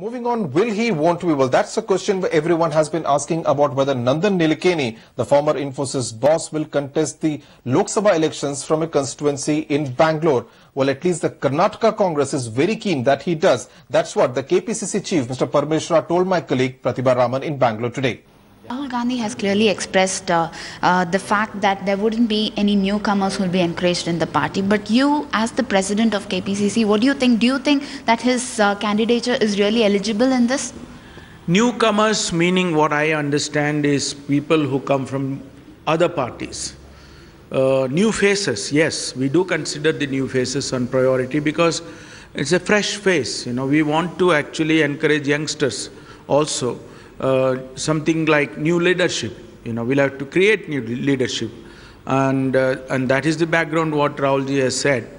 Moving on, will he, won't we? Well, that's a question everyone has been asking about whether Nandan Nilekani, the former Infosys boss, will contest the Lok Sabha elections from a constituency in Bangalore. Well, at least the Karnataka Congress is very keen that he does. That's what the KPCC chief, Mr. Parmeshwar, told my colleague Pratibha Raman in Bangalore today. Rahul Gandhi has clearly expressed uh, uh, the fact that there wouldn't be any newcomers who will be encouraged in the party. But you, as the president of KPCC, what do you think? Do you think that his uh, candidature is really eligible in this? Newcomers, meaning what I understand is people who come from other parties. Uh, new faces, yes, we do consider the new faces on priority because it's a fresh face. You know, we want to actually encourage youngsters also uh, something like new leadership. You know, we'll have to create new leadership, and uh, and that is the background what Rahulji has said,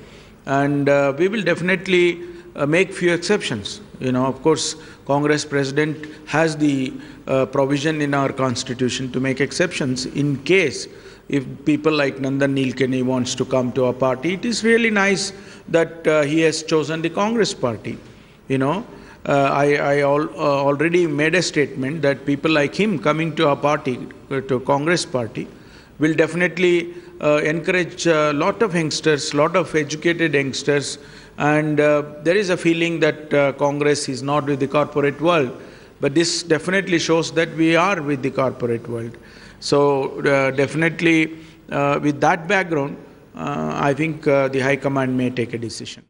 and uh, we will definitely uh, make few exceptions. You know, of course, Congress President has the uh, provision in our constitution to make exceptions in case if people like Nandan Nilkani wants to come to our party. It is really nice that he has chosen the Congress party. You know. Uh, I, I al uh, already made a statement that people like him coming to our party, uh, to Congress party, will definitely encourage a lot of youngsters, lot of educated youngsters, and there is a feeling that Congress is not with the corporate world. But this definitely shows that we are with the corporate world. So uh, definitely, uh, with that background, uh, I think the High Command may take a decision.